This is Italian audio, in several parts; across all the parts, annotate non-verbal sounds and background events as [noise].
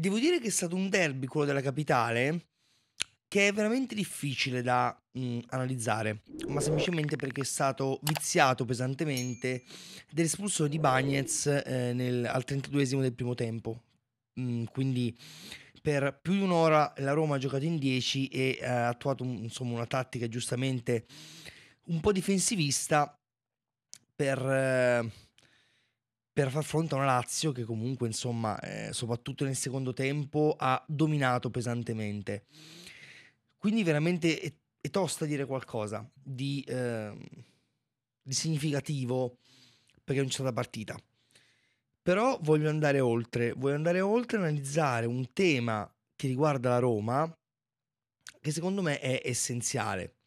Devo dire che è stato un derby, quello della capitale, che è veramente difficile da mh, mm, analizzare, ma semplicemente perché è stato viziato pesantemente dell'espulsione di Bagnez eh, nel, al 32esimo del primo tempo. Mm, quindi per più di un'ora la Roma ha giocato in 10 e ha eh, attuato insomma, una tattica giustamente un po' difensivista per... Eh, per far fronte a una Lazio che comunque, insomma, eh, soprattutto nel secondo tempo ha dominato pesantemente. Quindi veramente è, è tosta dire qualcosa di, eh, di significativo perché non c'è stata partita. Però voglio andare oltre, voglio andare oltre e analizzare un tema che riguarda la Roma che secondo me è essenziale.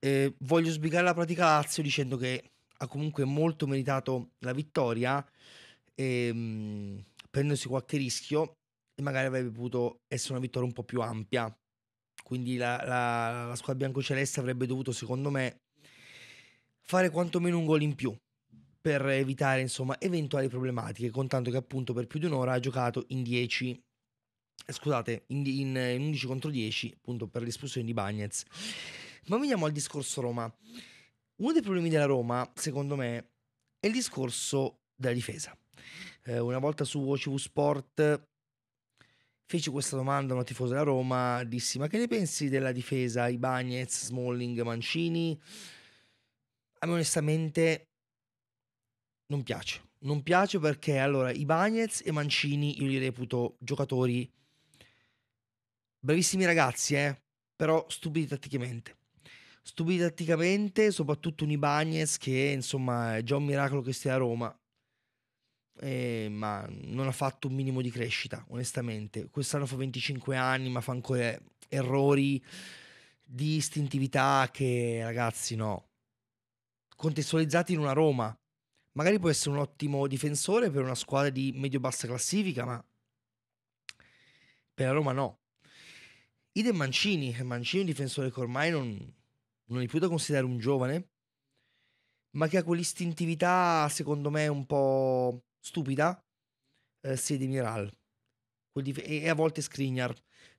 Eh, voglio sbrigare la pratica Lazio dicendo che ha comunque molto meritato la vittoria, ehm, prendendosi qualche rischio e magari avrebbe potuto essere una vittoria un po' più ampia. Quindi la, la, la squadra biancoceleste avrebbe dovuto, secondo me, fare quantomeno un gol in più per evitare insomma eventuali problematiche, contanto che appunto per più di un'ora ha giocato in 10 eh, scusate, in, in, in 11 contro 10 appunto per l'espulsione di Bagnets. Ma veniamo al discorso Roma. Uno dei problemi della Roma, secondo me, è il discorso della difesa. Eh, una volta su OCV Sport feci questa domanda a una tifosa della Roma, dissi ma che ne pensi della difesa Ibanez, Smalling, Mancini? A me onestamente non piace. Non piace perché allora Ibanez e Mancini io li reputo giocatori bravissimi ragazzi, eh, però stupidi tatticamente. Stupidi tatticamente, soprattutto un Ibanez che insomma è già un miracolo che stia a Roma. Eh, ma non ha fatto un minimo di crescita, onestamente. Quest'anno fa 25 anni, ma fa ancora errori di istintività che, ragazzi, no. Contestualizzati in una Roma. Magari può essere un ottimo difensore per una squadra di medio-bassa classifica, ma per la Roma no. Idem Mancini, Mancini è un difensore che ormai non, non è più da considerare un giovane, ma che ha quell'istintività, secondo me, un po' stupida, eh, Sede Miral dif- e, a volte Scrignar.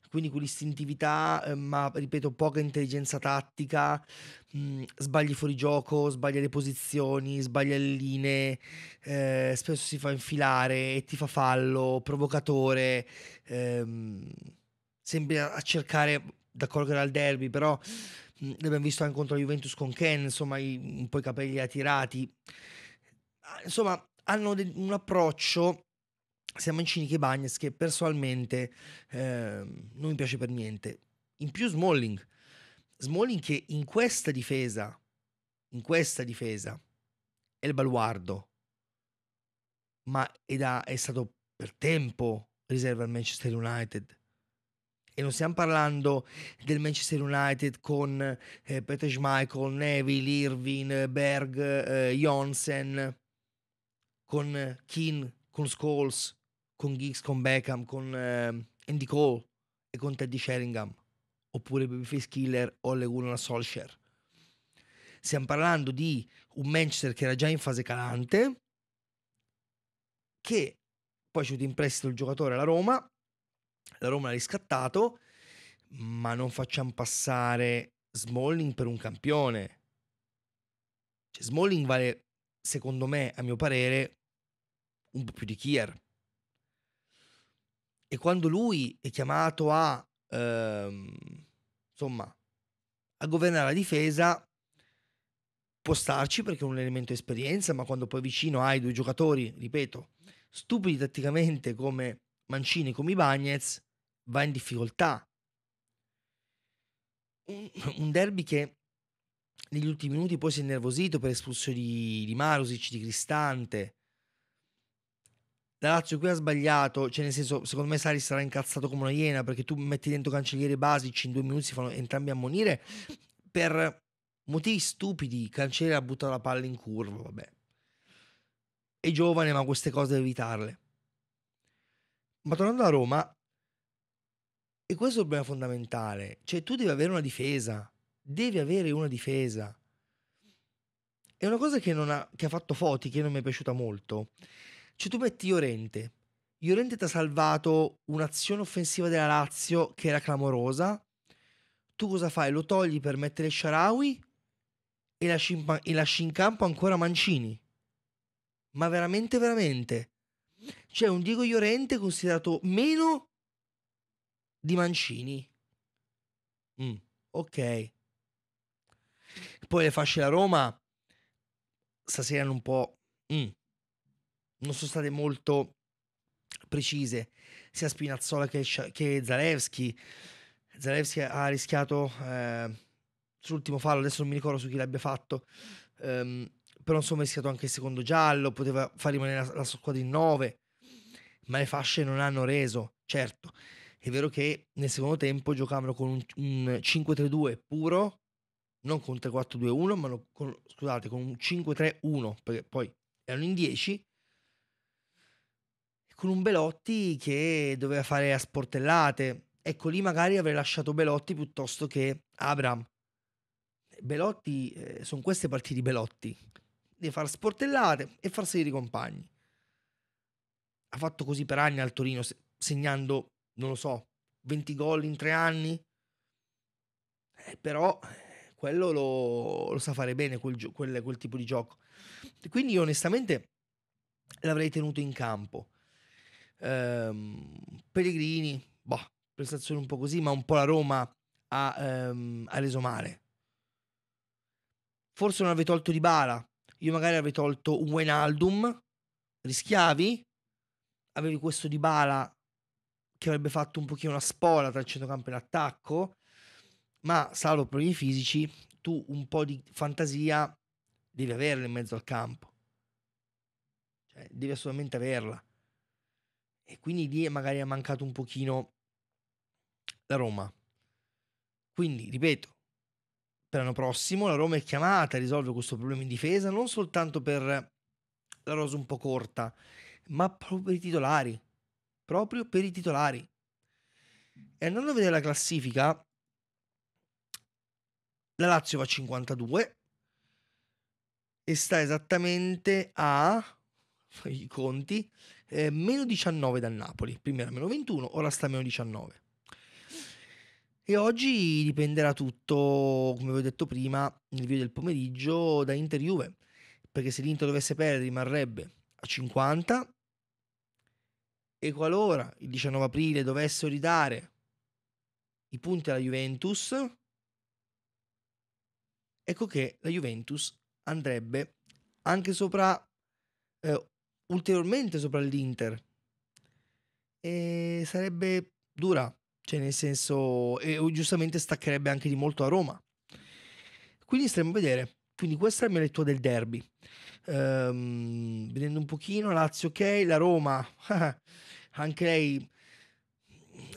Quindi quell'istintività, eh, ma ripeto, poca intelligenza tattica, mh, mm, sbagli fuori gioco, sbaglia le posizioni, sbaglia le linee, eh, spesso si fa infilare e ti fa fallo, provocatore, ehm, sembra a cercare, d'accordo che era il derby, però l'abbiamo visto anche contro la Juventus con Ken, insomma, i, un po' i capelli attirati. Ah, insomma, hanno de- un approccio sia Mancini che Bagnes che personalmente eh, non mi piace per niente. In più Smalling. Smalling che in questa difesa, in questa difesa, è il baluardo, ma è, da, è stato per tempo riserva al Manchester United. E non stiamo parlando del Manchester United con eh, Peter Schmeichel, Neville, Irving, Berg, eh, Jonsen, con Keane, con Scholes, con Giggs, con Beckham, con eh, Andy Cole e con Teddy Sheringham, oppure Babyface Killer o Ole Gunnar Solskjaer. Stiamo parlando di un Manchester che era già in fase calante, che poi ci in prestito il giocatore alla Roma, la Roma l'ha riscattato, ma non facciamo passare Smalling per un campione. Cioè, Smalling vale, secondo me, a mio parere, un po' più di Kier. E quando lui è chiamato a, ehm, insomma, a governare la difesa, può starci perché è un elemento esperienza, ma quando poi vicino hai due giocatori, ripeto, stupidi tatticamente come Mancini come i Bagnets va in difficoltà. Un derby che negli ultimi minuti poi si è innervosito per espulsione di, di Marusic, di Cristante. La Lazio qui ha sbagliato, cioè nel senso, secondo me Sari sarà incazzato come una iena perché tu metti dentro Cancelliere Basic, in due minuti si fanno entrambi ammonire per motivi stupidi. Cancelliere ha buttato la palla in curva, vabbè. È giovane ma queste cose devi evitarle. Ma tornando a Roma, e questo è il problema fondamentale, cioè tu devi avere una difesa, devi avere una difesa. È una cosa che, ha, che ha, fatto Foti, che non mi è piaciuta molto. Cioè tu metti Iorente, Iorente ti ha salvato un'azione offensiva della Lazio che era clamorosa, tu cosa fai? Lo togli per mettere Sharawi e lasci in, e lasci in campo ancora Mancini. Ma veramente, veramente c'è un Diego Llorente considerato meno di Mancini. Mm, ok. Poi le fasce da Roma stasera hanno un po'... Mm, non sono state molto precise, sia Spinazzola che, che Zalewski. Zalewski ha rischiato eh, sull'ultimo fallo, adesso non mi ricordo su chi l'abbia fatto, ehm, però insomma ha rischiato anche il secondo giallo, poteva far rimanere la, la squadra in 9 ma le fasce non hanno reso, certo. È vero che nel secondo tempo giocavano con un, un 5-3-2 puro, non con 3-4-2-1, ma lo, con, scusate, con un 5-3-1, perché poi erano in 10, con un Belotti che doveva fare a sportellate. Ecco, lì magari avrei lasciato Belotti piuttosto che Abram. Belotti, eh, sono queste partite di Belotti, di far sportellate e farsi i compagni ha fatto così per anni al Torino, segnando, non lo so, 20 gol in tre anni. Eh, però eh, quello lo, lo, sa fare bene quel, quel, quel tipo di gioco. Quindi io onestamente l'avrei tenuto in campo. Um, Pellegrini, boh, prestazione un po' così, ma un po' la Roma ha, um, ha reso male. Forse non avrei tolto Di Bala, io magari avrei tolto un Wenaldum, rischiavi, avevi questo di Bala che avrebbe fatto un pochino una spola tra il centrocampo e l'attacco, ma salvo problemi fisici, tu un po' di fantasia devi averla in mezzo al campo. Cioè, devi assolutamente averla. E quindi lì magari ha mancato un pochino la Roma. Quindi, ripeto, per l'anno prossimo la Roma è chiamata a risolvere questo problema in difesa, non soltanto per la rosa un po' corta, ma proprio per i titolari. Proprio per i titolari. E andando a vedere la classifica, la Lazio va a 52 e sta esattamente a i conti eh, meno 19 dal Napoli. Prima era meno 21, ora sta a meno 19. E oggi dipenderà tutto, come vi ho detto prima, nel video del pomeriggio da Inter Juve. Perché se l'Inter dovesse perdere rimarrebbe a 50 e qualora il 19 aprile dovesse ridare i punti alla Juventus, ecco che la Juventus andrebbe anche sopra, eh, ulteriormente sopra l'Inter. E sarebbe dura, cioè nel senso, e giustamente staccherebbe anche di molto a Roma. Quindi staremo a vedere quindi questa è la mia lettura del derby. Um, vedendo un pochino, Lazio ok, la Roma, [laughs] anche lei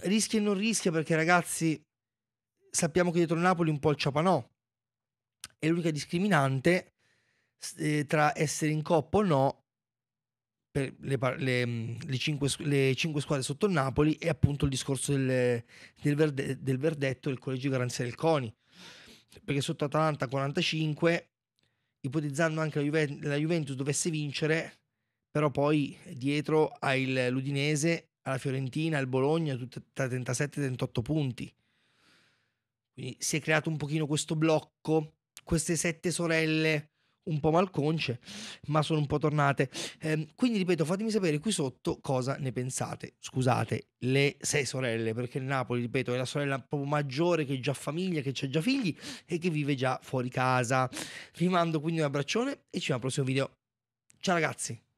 rischia e non rischia perché ragazzi sappiamo che dietro Napoli un po' il ciapanò. È l'unica discriminante eh, tra essere in coppa o no per le, le, mm, le, cinque, le, cinque, squadre sotto il Napoli e appunto il discorso del, del, verde, del verdetto del collegio di garanzia del CONI perché sotto Atalanta 45 ipotizzando anche la, Juve- la Juventus dovesse vincere, però poi dietro hai il, l'Udinese, alla Fiorentina, al Bologna, tutte tra 37 e 38 punti. Quindi si è creato un pochino questo blocco, queste sette sorelle un po' malconce, ma sono un po' tornate. Eh, quindi ripeto, fatemi sapere qui sotto cosa ne pensate. Scusate, le sei sorelle, perché il Napoli, ripeto, è la sorella proprio maggiore che già famiglia, che c'è già figli e che vive già fuori casa. Vi mando quindi un abbraccione e ci vediamo al prossimo video. Ciao ragazzi!